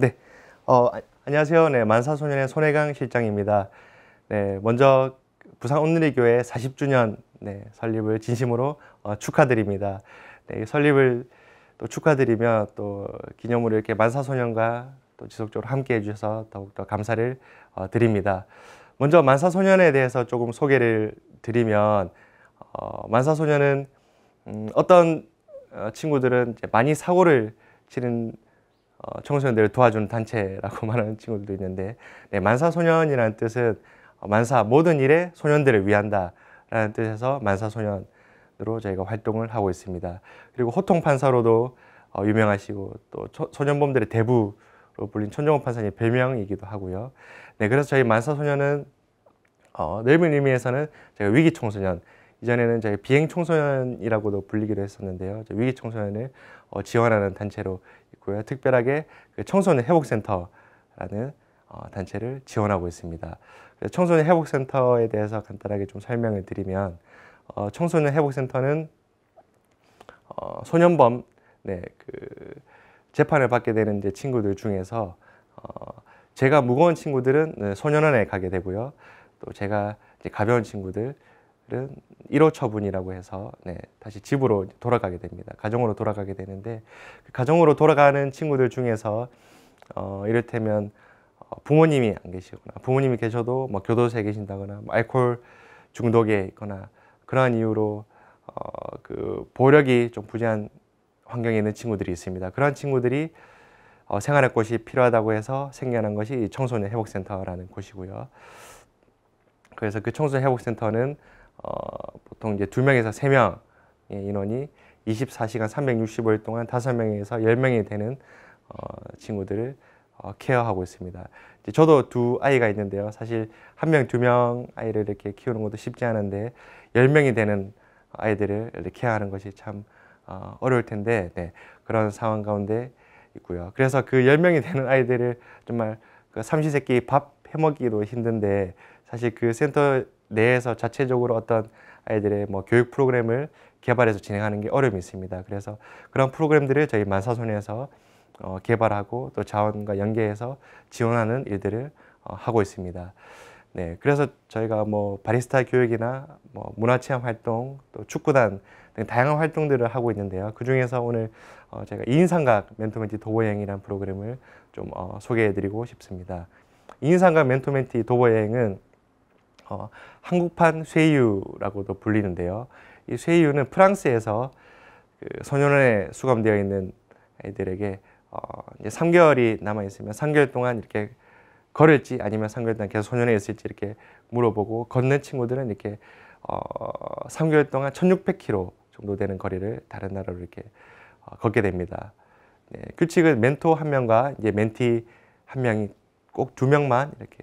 네, 어, 아, 안녕하세요. 네, 만사소년의 손혜강 실장입니다. 네, 먼저 부산 온누리교회 40주년 네, 설립을 진심으로 어, 축하드립니다. 네, 설립을 또 축하드리며 또 기념으로 이렇게 만사소년과 또 지속적으로 함께 해주셔서 더욱더 감사를 어, 드립니다. 먼저 만사소년에 대해서 조금 소개를 드리면 어, 만사소년은 음, 어떤 어, 친구들은 이제 많이 사고를 치는 어, 청소년들을 도와주는 단체라고 말하는 친구들도 있는데 네, 만사소년이라는 뜻은 어, 만사 모든 일에 소년들을 위한다라는 뜻에서 만사소년으로 저희가 활동을 하고 있습니다. 그리고 호통판사로도 어, 유명하시고 또 초, 소년범들의 대부로 불린 천정호 판사님 별명이기도 하고요. 네, 그래서 저희 만사소년은 어, 넓은 의미에서는 제가 위기 청소년 이전에는 저희 비행 청소년이라고도 불리기도 했었는데요. 위기 청소년을 어, 지원하는 단체로 있고요. 특별하게 그 청소년 회복센터라는 어, 단체를 지원하고 있습니다. 청소년 회복센터에 대해서 간단하게 좀 설명을 드리면 어, 청소년 회복센터는 어, 소년범 네, 그 재판을 받게 되는 이제 친구들 중에서 제가 무거운 친구들은 네, 소년원에 가게 되고요. 또 제가 가벼운 친구들 은 1호 처분이라고 해서 네, 다시 집으로 돌아가게 됩니다. 가정으로 돌아가게 되는데 그 가정으로 돌아가는 친구들 중에서 어, 이를테면 어, 부모님이 안 계시거나 부모님이 계셔도 뭐 교도소에 계신다거나 뭐 알코올 중독에 있거나 그러한 이유로 어, 그 보력이 좀 부재한 환경에 있는 친구들이 있습니다. 그런 친구들이 어, 생활할 곳이 필요하다고 해서 생겨난 것이 청소년 회복센터라는 곳이고요. 그래서 그 청소년 회복센터는 어, 보통 이제 두명에서세 명의 예, 인원이 24시간 365일 동안 다섯 명에서 열명이 되는 어, 친구들을 어, 케어하고 있습니다. 이제 저도 두 아이가 있는데요. 사실 한 명, 두 명 아이를 이렇게 키우는 것도 쉽지 않은데 열명이 되는 아이들을 이렇게 케어하는 것이 참 어, 어려울 텐데 네, 그런 상황 가운데 있고요. 그래서 그 열명이 되는 아이들을 정말 그 삼시세끼 밥 해먹기도 힘든데 사실 그 센터 내에서 자체적으로 어떤 아이들의 뭐 교육 프로그램을 개발해서 진행하는 게 어려움이 있습니다. 그래서 그런 프로그램들을 저희 만사손에서 어, 개발하고 또 자원과 연계해서 지원하는 일들을 어, 하고 있습니다. 네, 그래서 저희가 뭐 바리스타 교육이나 뭐 문화체험 활동, 또 축구단 등 다양한 활동들을 하고 있는데요. 그 중에서 오늘 어, 제가 인상각 멘토멘티 도보여행이라는 프로그램을 좀 어, 소개해드리고 싶습니다. 인상각 멘토멘티 도보여행은 어, 한국판 쇠유라고도 불리는데요. 이 쇠유는 프랑스에서 그 소년원에 수감되어 있는 아이들에게 어, 이제 3개월이 남아 있으면 3개월 동안 이렇게 걸을지 아니면 3개월 동안 계속 소년에 있을지 이렇게 물어보고 걷는 친구들은 이렇게 어, 3개월 동안 1,600km 정도 되는 거리를 다른 나라로 이렇게 어, 걷게 됩니다. 네, 규칙은 그 멘토 한 명과 이제 멘티 한 명이 꼭 두 명만 이렇게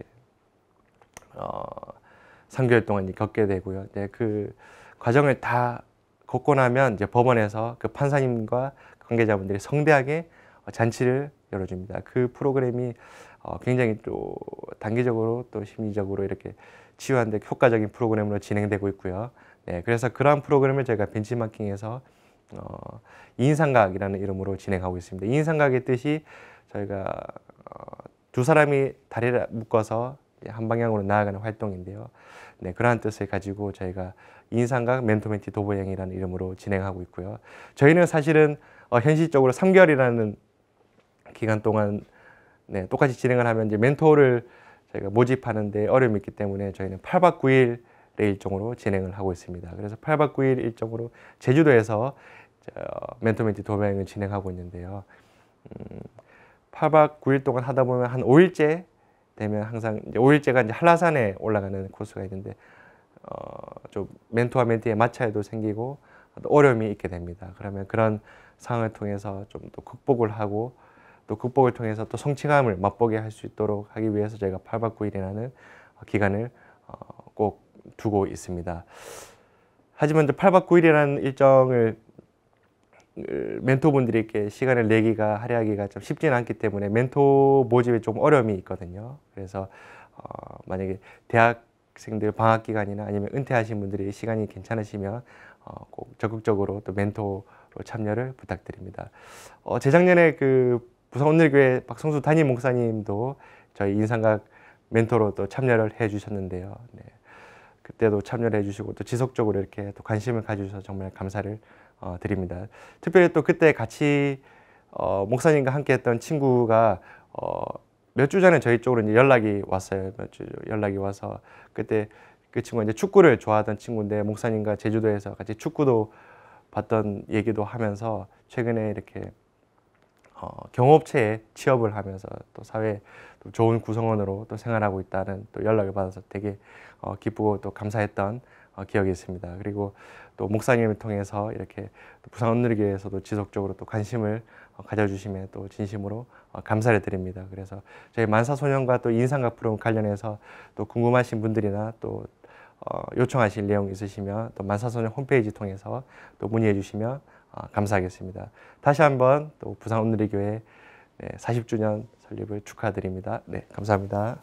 어, 3개월 동안 겪게 되고요. 네, 그 과정을 다 걷고 나면 이제 법원에서 그 판사님과 그 관계자분들이 성대하게 잔치를 열어줍니다. 그 프로그램이 어, 굉장히 또 단기적으로 또 심리적으로 이렇게 치유하는데 효과적인 프로그램으로 진행되고 있고요. 네, 그래서 그러한 프로그램을 저희가 벤치마킹해서 어, 인상각이라는 이름으로 진행하고 있습니다. 인상각의 뜻이 저희가 어, 두 사람이 다리를 묶어서 예, 한 방향으로 나아가는 활동인데요. 네, 그러한 뜻을 가지고 저희가 인상과 멘토멘티 도보행이라는 이름으로 진행하고 있고요. 저희는 사실은 어, 현실적으로 3개월이라는 기간 동안 네, 똑같이 진행을 하면 이제 멘토를 저희가 모집하는데 어려움이 있기 때문에 저희는 8박 9일의 일정으로 진행을 하고 있습니다. 그래서 8박 9일 일정으로 제주도에서 멘토멘티 도보행을 진행하고 있는데요. 음, 8박 9일 동안 하다 보면 한 5일째 되면 항상 이제 5일째가 이제 한라산에 올라가는 코스가 있는데 어좀 멘토와 멘티의 마찰도 생기고 어려움이 있게 됩니다. 그러면 그런 상황을 통해서 좀 더 극복을 하고 또 극복을 통해서 또 성취감을 맛보게 할 수 있도록 하기 위해서 저희가 8박 9일이라는 기간을 어, 꼭 두고 있습니다. 하지만 이제 8박 9일이라는 일정을 멘토분들이 게 시간을 내기가 할애하기가 좀 쉽지는 않기 때문에 멘토 모집에 좀 어려움이 있거든요. 그래서 어, 만약에 대학생들 방학 기간이나 아니면 은퇴하신 분들이 시간이 괜찮으시면 어, 꼭 적극적으로 또 멘토로 참여를 부탁드립니다. 어, 재작년에 그 부산온늘교회 박성수 담임 목사님도 저희 인상각 멘토로 또 참여를 해주셨는데요. 네. 그때도 참여를 해주시고 또 지속적으로 이렇게 또 관심을 가져주셔서 정말 감사를 어, 드립니다. 특별히 또 그때 같이 어, 목사님과 함께했던 친구가 어, 몇 주 전에 저희 쪽으로 이제 연락이 왔어요. 몇 주 연락이 와서 그때 그 친구가 이제 축구를 좋아하던 친구인데 목사님과 제주도에서 같이 축구도 봤던 얘기도 하면서 최근에 이렇게 어, 경업체에 취업을 하면서 또 사회 또 좋은 구성원으로 또 생활하고 있다는 또 연락을 받아서 되게 어, 기쁘고 또 감사했던 어, 기억이 있습니다. 그리고 또 목사님을 통해서 이렇게 부산 온누리교회에서도 지속적으로 또 관심을 어, 가져주심에 또 진심으로 어, 감사를 드립니다. 그래서 저희 만사소년과 또 인상과 프로 관련해서 또 궁금하신 분들이나 또 요청하실 내용 있으시면 또 만사소년 홈페이지 통해서 또 문의해 주시면 감사하겠습니다. 다시 한번 또 부산 온누리교회 40주년 설립을 축하드립니다. 네, 감사합니다.